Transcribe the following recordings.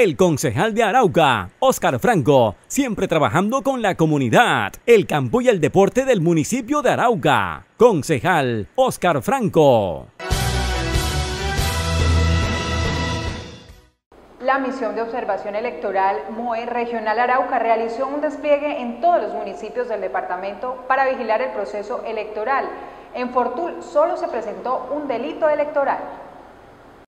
El concejal de Arauca, Óscar Franco, siempre trabajando con la comunidad, el campo y el deporte del municipio de Arauca. Concejal Óscar Franco. La misión de observación electoral MOE Regional Arauca realizó un despliegue en todos los municipios del departamento para vigilar el proceso electoral. En Fortul solo se presentó un delito electoral.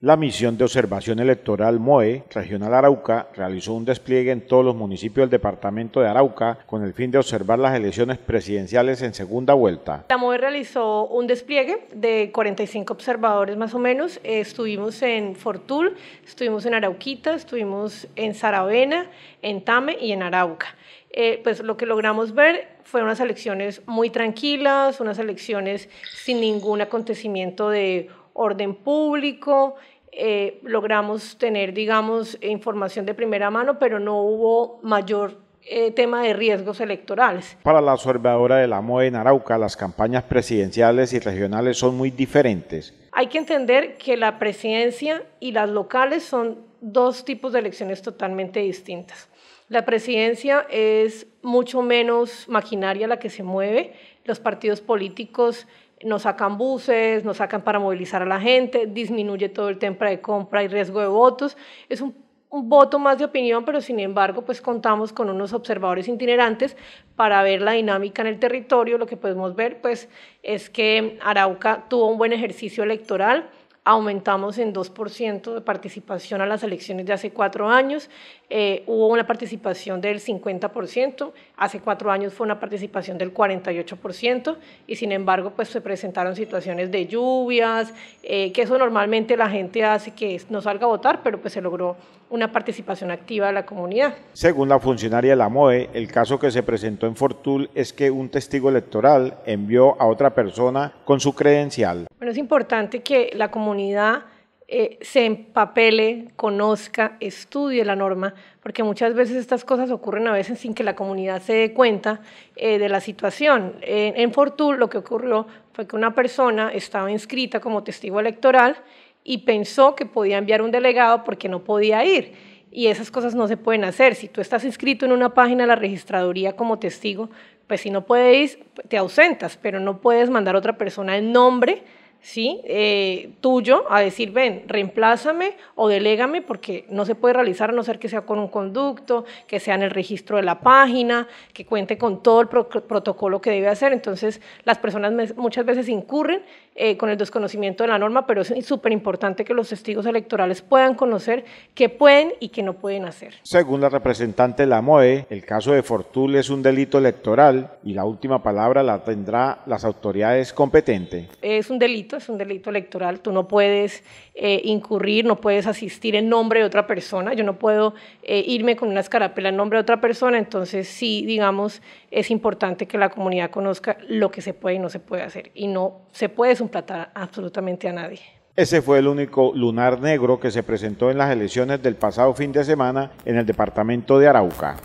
La misión de observación electoral MOE Regional Arauca realizó un despliegue en todos los municipios del departamento de Arauca con el fin de observar las elecciones presidenciales en segunda vuelta. La MOE realizó un despliegue de 45 observadores más o menos. Eh, estuvimos en Fortul, estuvimos en Arauquita, estuvimos en Saravena, en Tame y en Arauca. Eh, pues lo que logramos ver fue unas elecciones muy tranquilas, unas elecciones sin ningún acontecimiento de orden público, eh, logramos tener, digamos, información de primera mano, pero no hubo mayor eh, tema de riesgos electorales. Para la observadora la MOE en Arauca, las campañas presidenciales y regionales son muy diferentes. Hay que entender que la presidencia y las locales son dos tipos de elecciones totalmente distintas. La presidencia es mucho menos maquinaria la que se mueve. Los partidos políticos nos sacan buses, nos sacan para movilizar a la gente, disminuye todo el tema de compra y riesgo de votos. Es un, voto más de opinión, pero sin embargo, pues contamos con unos observadores itinerantes para ver la dinámica en el territorio. Lo que podemos ver, pues, es que Arauca tuvo un buen ejercicio electoral aumentamos en 2% de participación a las elecciones de hace cuatro años, eh, hubo una participación del 50%, hace cuatro años fue una participación del 48% y sin embargo pues se presentaron situaciones de lluvias, eh, que eso normalmente la gente hace que no salga a votar, pero pues se logró una participación activa de la comunidad. Según la funcionaria de la MOE, el caso que se presentó en Fortul es que un testigo electoral envió a otra persona con su credencial. Bueno, es importante que la comunidad eh, se empapele, conozca, estudie la norma, porque muchas veces estas cosas ocurren a veces sin que la comunidad se dé cuenta eh, de la situación. en Fortul lo que ocurrió fue que una persona estaba inscrita como testigo electoral y pensó que podía enviar un delegado porque no podía ir. Y esas cosas no se pueden hacer. Si tú estás inscrito en una página de la registraduría como testigo, pues si no puedes, te ausentas, pero no puedes mandar otra persona en nombre ¿sí? Eh, tuyo a decir, ven, reemplázame o delégame porque no se puede realizar a no ser que sea con un conducto, que sea en el registro de la página, que cuente con todo el protocolo que debe hacer. Entonces, las personas muchas veces incurren eh, con el desconocimiento de la norma, pero es súper importante que los testigos electorales puedan conocer qué pueden y qué no pueden hacer. Según la representante de la MOE, el caso de Fortul es un delito electoral y la última palabra la tendrá las autoridades competentes. Es un delito es un delito electoral, tú no puedes eh, incurrir, no puedes asistir en nombre de otra persona, yo no puedo eh, irme con una escarapela en nombre de otra persona, entonces sí, digamos, es importante que la comunidad conozca lo que se puede y no se puede hacer, y no se puede suplantar absolutamente a nadie. Ese fue el único lunar negro que se presentó en las elecciones del pasado fin de semana en el departamento de Arauca.